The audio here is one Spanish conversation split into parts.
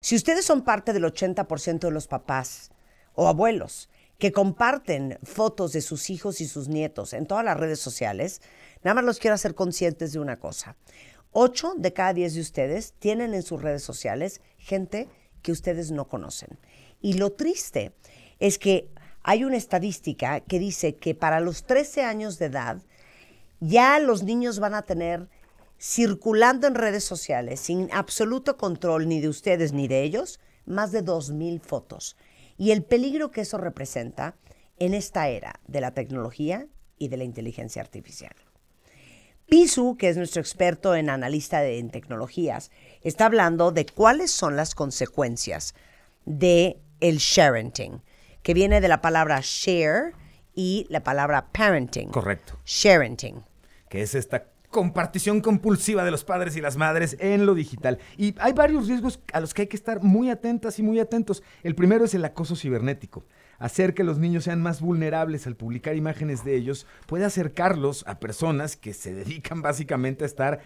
Si ustedes son parte del 80% de los papás o abuelos que comparten fotos de sus hijos y sus nietos en todas las redes sociales, nada más los quiero hacer conscientes de una cosa. Ocho de cada diez de ustedes tienen en sus redes sociales gente que ustedes no conocen. Y lo triste es que hay una estadística que dice que para los 13 años de edad ya los niños van a tener circulando en redes sociales, sin absoluto control ni de ustedes ni de ellos, más de 2.000 fotos. Y el peligro que eso representa en esta era de la tecnología y de la inteligencia artificial. Pisu, que es nuestro experto en analista de, en tecnologías, está hablando de cuáles son las consecuencias de el sharenting, que viene de la palabra share y la palabra parenting. Correcto. Sharenting. Que es esta compartición compulsiva de los padres y las madres en lo digital. Y hay varios riesgos a los que hay que estar muy atentas y muy atentos. El primero es el acoso cibernético. Hacer que los niños sean más vulnerables al publicar imágenes de ellos puede acercarlos a personas que se dedican básicamente a estar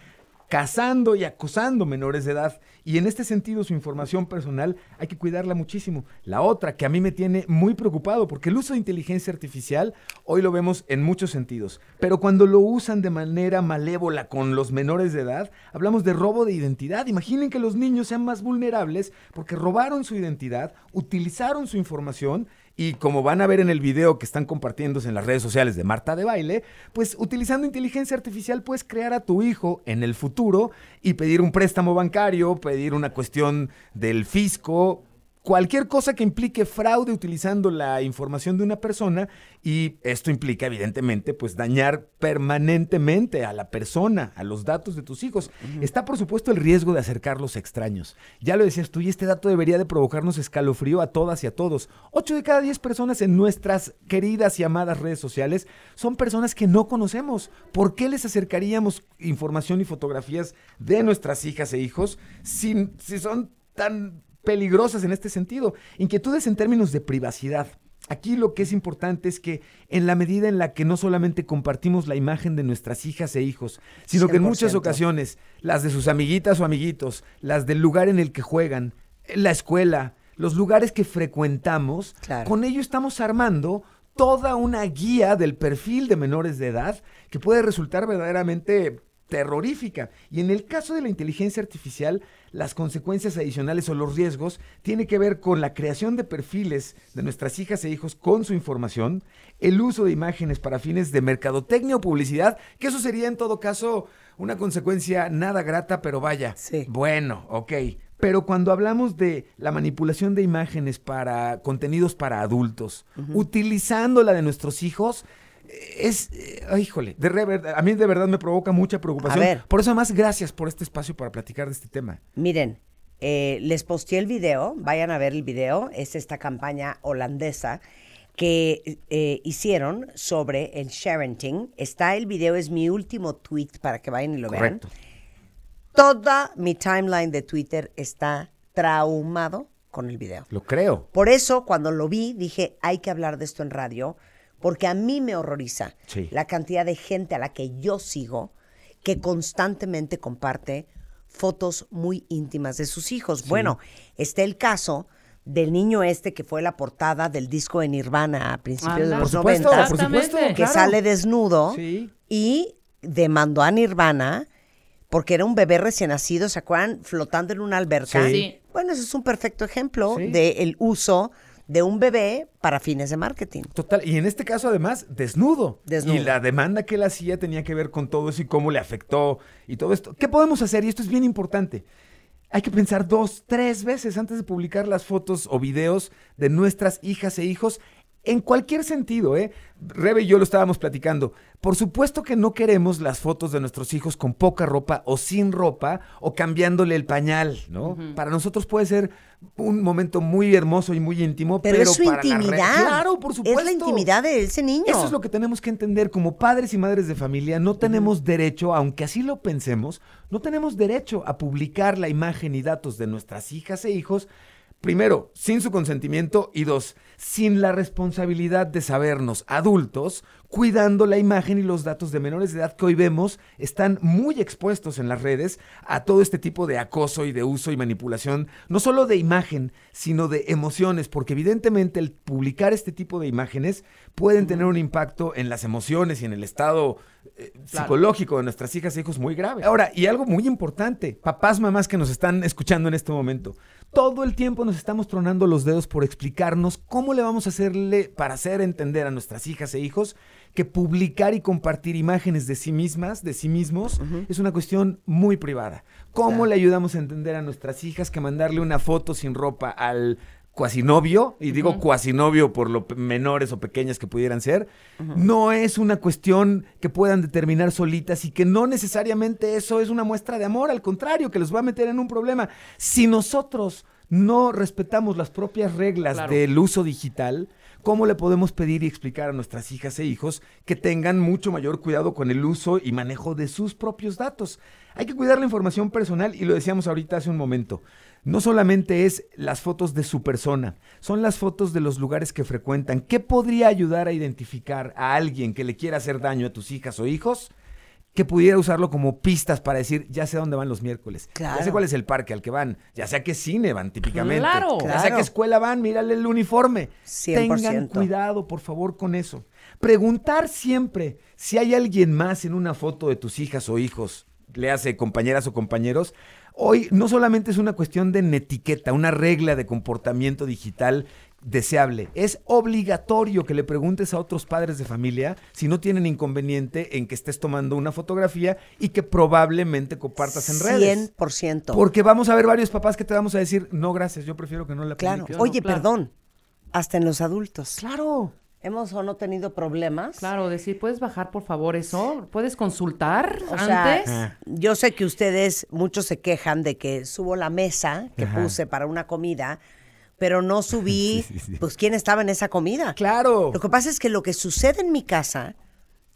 casando y acosando menores de edad. Y en este sentido, su información personal hay que cuidarla muchísimo. La otra que a mí me tiene muy preocupado, porque el uso de inteligencia artificial hoy lo vemos en muchos sentidos, pero cuando lo usan de manera malévola con los menores de edad, hablamos de robo de identidad. Imaginen que los niños sean más vulnerables porque robaron su identidad, utilizaron su información y como van a ver en el video que están compartiéndose en las redes sociales de Marta de Baile, pues utilizando inteligencia artificial puedes crear a tu hijo en el futuro y pedir un préstamo bancario, pedir una cuestión del fisco, cualquier cosa que implique fraude utilizando la información de una persona y esto implica evidentemente pues dañar permanentemente a la persona, a los datos de tus hijos. Está por supuesto el riesgo de acercarlos a extraños. Ya lo decías tú y este dato debería de provocarnos escalofrío a todas y a todos. Ocho de cada diez personas en nuestras queridas y amadas redes sociales son personas que no conocemos. ¿Por qué les acercaríamos información y fotografías de nuestras hijas e hijos si, si son tan peligrosas en este sentido. Inquietudes en términos de privacidad. Aquí lo que es importante es que en la medida en la que no solamente compartimos la imagen de nuestras hijas e hijos, sino que en muchas ocasiones las de sus amiguitas o amiguitos, las del lugar en el que juegan, eh, la escuela, los lugares que frecuentamos, con ello estamos armando toda una guía del perfil de menores de edad que puede resultar verdaderamente terrorífica. Y en el caso de la inteligencia artificial, las consecuencias adicionales o los riesgos tiene que ver con la creación de perfiles de nuestras hijas e hijos con su información, el uso de imágenes para fines de mercadotecnia o publicidad, que eso sería en todo caso una consecuencia nada grata, pero vaya. Sí. Bueno, ok. Pero cuando hablamos de la manipulación de imágenes para contenidos para adultos, utilizando la de nuestros hijos, es, eh, híjole, de a mí de verdad me provoca mucha preocupación. Por eso además gracias por este espacio para platicar de este tema. Miren, eh, les posteé el video, vayan a ver el video, es esta campaña holandesa que eh, hicieron sobre el sharenting. Está el video, es mi último tweet para que vayan y lo vean. Toda mi timeline de Twitter está traumado con el video. Lo creo. Por eso cuando lo vi dije, hay que hablar de esto en radio porque a mí me horroriza la cantidad de gente a la que yo sigo que constantemente comparte fotos muy íntimas de sus hijos. Bueno, está el caso del niño este que fue la portada del disco de Nirvana a principios de los por que sale desnudo y demandó a Nirvana porque era un bebé recién nacido, ¿se acuerdan? Flotando en una alberca. Bueno, eso es un perfecto ejemplo del uso de un bebé para fines de marketing. Total, y en este caso además, desnudo. Desnudo. Y la demanda que él hacía tenía que ver con todo eso y cómo le afectó y todo esto. ¿Qué podemos hacer? Y esto es bien importante. Hay que pensar dos, tres veces antes de publicar las fotos o videos de nuestras hijas e hijos en cualquier sentido, ¿eh? Rebe y yo lo estábamos platicando. Por supuesto que no queremos las fotos de nuestros hijos con poca ropa o sin ropa o cambiándole el pañal, ¿no? Para nosotros puede ser un momento muy hermoso y muy íntimo, pero, es su intimidad. claro, por supuesto. Es la intimidad de ese niño. Eso es lo que tenemos que entender como padres y madres de familia, no tenemos derecho, aunque así lo pensemos, no tenemos derecho a publicar la imagen y datos de nuestras hijas e hijos primero, sin su consentimiento y dos, sin la responsabilidad de sabernos adultos, cuidando la imagen y los datos de menores de edad que hoy vemos están muy expuestos en las redes a todo este tipo de acoso y de uso y manipulación, no solo de imagen, sino de emociones, porque evidentemente el publicar este tipo de imágenes pueden tener un impacto en las emociones y en el estado eh, psicológico de nuestras hijas e hijos muy grave. Ahora, y algo muy importante, papás, mamás que nos están escuchando en este momento, todo el tiempo nos estamos tronando los dedos por explicarnos cómo le vamos a hacerle para hacer entender a nuestras hijas e hijos que publicar y compartir imágenes de sí mismas, de sí mismos, es una cuestión muy privada. ¿Cómo le ayudamos a entender a nuestras hijas que mandarle una foto sin ropa al cuasi novio, y digo novio por lo menores o pequeñas que pudieran ser, no es una cuestión que puedan determinar solitas y que no necesariamente eso es una muestra de amor, al contrario, que los va a meter en un problema. Si nosotros no respetamos las propias reglas del uso digital, ¿cómo le podemos pedir y explicar a nuestras hijas e hijos que tengan mucho mayor cuidado con el uso y manejo de sus propios datos? Hay que cuidar la información personal y lo decíamos ahorita hace un momento. No solamente es las fotos de su persona, son las fotos de los lugares que frecuentan. ¿Qué podría ayudar a identificar a alguien que le quiera hacer daño a tus hijas o hijos? que pudiera usarlo como pistas para decir, ya sé dónde van los miércoles, ya sé cuál es el parque al que van, ya sé a qué cine van típicamente, ya sé a qué escuela van, mírale el uniforme. Tengan cuidado, por favor, con eso. Preguntar siempre si hay alguien más en una foto de tus hijas o hijos, le hace compañeras o compañeros, Hoy no solamente es una cuestión de netiqueta, una regla de comportamiento digital deseable. Es obligatorio que le preguntes a otros padres de familia si no tienen inconveniente en que estés tomando una fotografía y que probablemente compartas en redes. 100%. Porque vamos a ver varios papás que te vamos a decir, no, gracias, yo prefiero que no la Claro, oye, perdón, hasta en los adultos. Claro hemos o no tenido problemas. Claro, decir, puedes bajar por favor eso, puedes consultar antes. Eh. yo sé que ustedes, muchos se quejan de que subo la mesa que puse para una comida, pero no subí, pues, quién estaba en esa comida. Claro. Lo que pasa es que lo que sucede en mi casa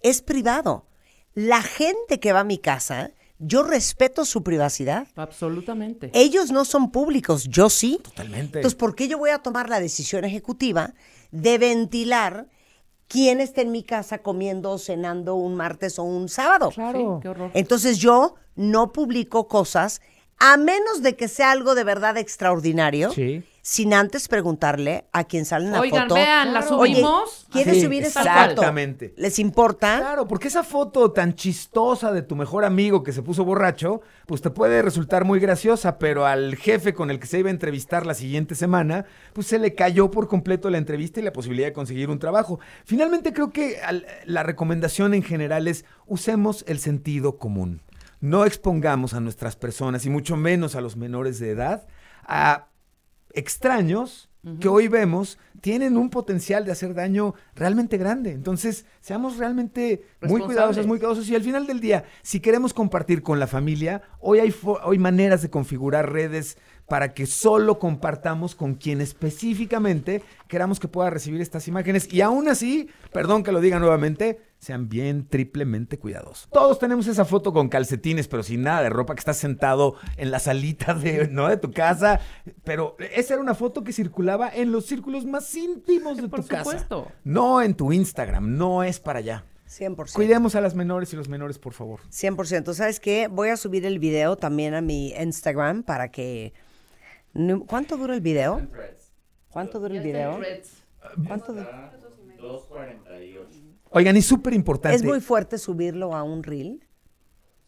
es privado. La gente que va a mi casa yo respeto su privacidad. Absolutamente. Ellos no son públicos, yo sí. Totalmente. Entonces, ¿por qué yo voy a tomar la decisión ejecutiva de ventilar quién está en mi casa comiendo o cenando un martes o un sábado? Claro. qué horror. Entonces, yo no publico cosas a menos de que sea algo de verdad extraordinario. Sí sin antes preguntarle a quién sale la foto. Oigan, vean, la subimos. ¿Quieres subir esa foto? Exactamente. ¿Les importa? Claro, porque esa foto tan chistosa de tu mejor amigo que se puso borracho, pues te puede resultar muy graciosa, pero al jefe con el que se iba a entrevistar la siguiente semana, pues se le cayó por completo la entrevista y la posibilidad de conseguir un trabajo. Finalmente creo que la recomendación en general es usemos el sentido común. No expongamos a nuestras personas y mucho menos a los menores de edad a extraños que hoy vemos tienen un potencial de hacer daño realmente grande. Entonces, seamos realmente muy cuidadosos, muy cuidadosos. Y al final del día, si queremos compartir con la familia, hoy hay, maneras de configurar redes para que solo compartamos con quien específicamente queramos que pueda recibir estas imágenes. Y aún así, perdón que lo diga nuevamente, sean bien triplemente cuidadosos. Todos tenemos esa foto con calcetines, pero sin nada de ropa, que estás sentado en la salita de, ¿no? de tu casa. Pero esa era una foto que circulaba en los círculos más íntimos de Por supuesto. No en tu Instagram, no es para allá. 100%. Cuidemos a las menores y los menores, por favor. 100%. ¿Sabes qué? Voy a subir el video también a mi Instagram para que... ¿Cuánto dura el video? ¿Cuánto dura el video? ¿Cuánto Oigan, es súper importante. Es muy fuerte subirlo a un reel.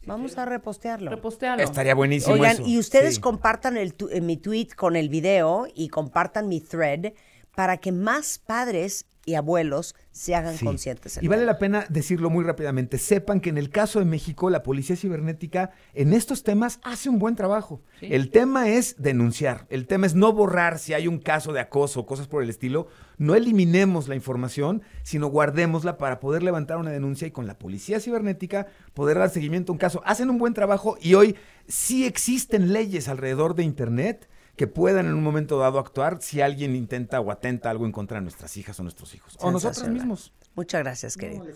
Vamos a repostearlo. Repostearlo. Estaría buenísimo. Oigan, y ustedes compartan el eh, mi tweet con el video y compartan mi thread para que más padres y abuelos se hagan conscientes. Y vale la pena decirlo muy rápidamente. Sepan que en el caso de México, la policía cibernética en estos temas hace un buen trabajo. El tema es denunciar, el tema es no borrar si hay un caso de acoso, o cosas por el estilo. No eliminemos la información, sino guardémosla para poder levantar una denuncia y con la policía cibernética poder dar seguimiento a un caso. Hacen un buen trabajo y hoy sí existen leyes alrededor de Internet que puedan en un momento dado actuar si alguien intenta o atenta algo en contra de nuestras hijas o nuestros hijos. O nosotros mismos. Muchas gracias, querido.